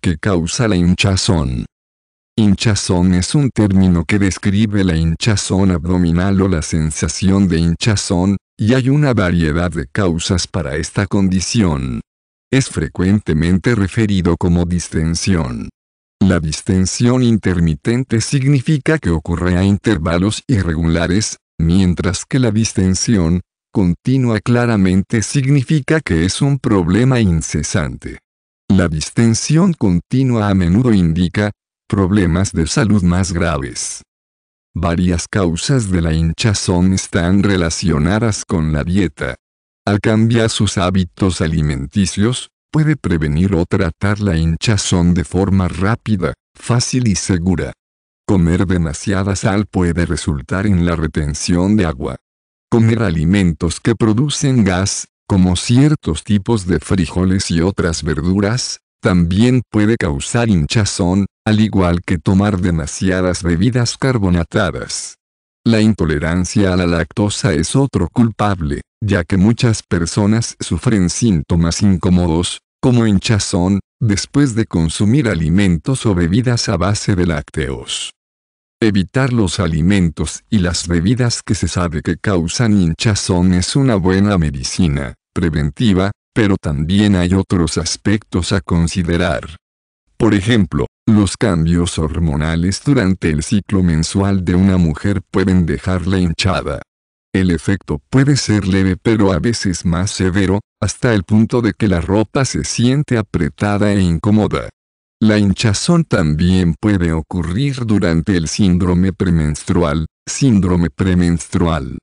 que causa la hinchazón. Hinchazón es un término que describe la hinchazón abdominal o la sensación de hinchazón, y hay una variedad de causas para esta condición. Es frecuentemente referido como distensión. La distensión intermitente significa que ocurre a intervalos irregulares, mientras que la distensión continua claramente significa que es un problema incesante. La distensión continua a menudo indica problemas de salud más graves. Varias causas de la hinchazón están relacionadas con la dieta. Al cambiar sus hábitos alimenticios, puede prevenir o tratar la hinchazón de forma rápida, fácil y segura. Comer demasiada sal puede resultar en la retención de agua. Comer alimentos que producen gas, como ciertos tipos de frijoles y otras verduras, también puede causar hinchazón, al igual que tomar demasiadas bebidas carbonatadas. La intolerancia a la lactosa es otro culpable, ya que muchas personas sufren síntomas incómodos, como hinchazón, después de consumir alimentos o bebidas a base de lácteos. Evitar los alimentos y las bebidas que se sabe que causan hinchazón es una buena medicina preventiva, pero también hay otros aspectos a considerar. Por ejemplo, los cambios hormonales durante el ciclo mensual de una mujer pueden dejarla hinchada. El efecto puede ser leve pero a veces más severo, hasta el punto de que la ropa se siente apretada e incómoda. La hinchazón también puede ocurrir durante el síndrome premenstrual, síndrome premenstrual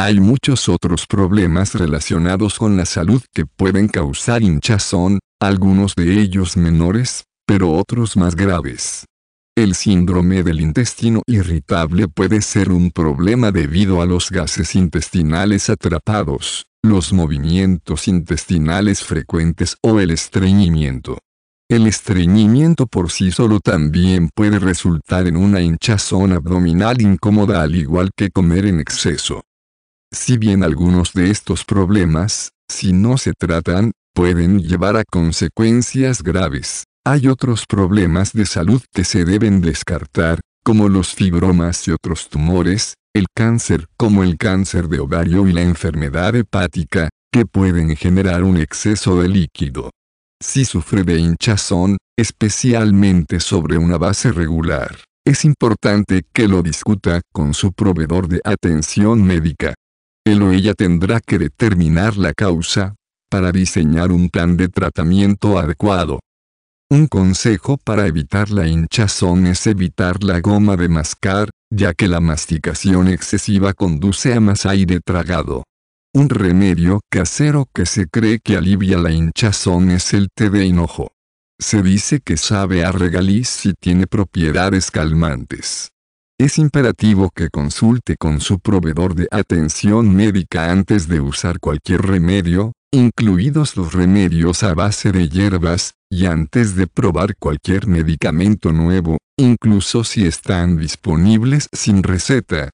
hay muchos otros problemas relacionados con la salud que pueden causar hinchazón, algunos de ellos menores, pero otros más graves. El síndrome del intestino irritable puede ser un problema debido a los gases intestinales atrapados, los movimientos intestinales frecuentes o el estreñimiento. El estreñimiento por sí solo también puede resultar en una hinchazón abdominal incómoda al igual que comer en exceso. Si bien algunos de estos problemas, si no se tratan, pueden llevar a consecuencias graves, hay otros problemas de salud que se deben descartar, como los fibromas y otros tumores, el cáncer como el cáncer de ovario y la enfermedad hepática, que pueden generar un exceso de líquido. Si sufre de hinchazón, especialmente sobre una base regular, es importante que lo discuta con su proveedor de atención médica él ella tendrá que determinar la causa, para diseñar un plan de tratamiento adecuado. Un consejo para evitar la hinchazón es evitar la goma de mascar, ya que la masticación excesiva conduce a más aire tragado. Un remedio casero que se cree que alivia la hinchazón es el té de hinojo. Se dice que sabe a regaliz y tiene propiedades calmantes es imperativo que consulte con su proveedor de atención médica antes de usar cualquier remedio, incluidos los remedios a base de hierbas, y antes de probar cualquier medicamento nuevo, incluso si están disponibles sin receta.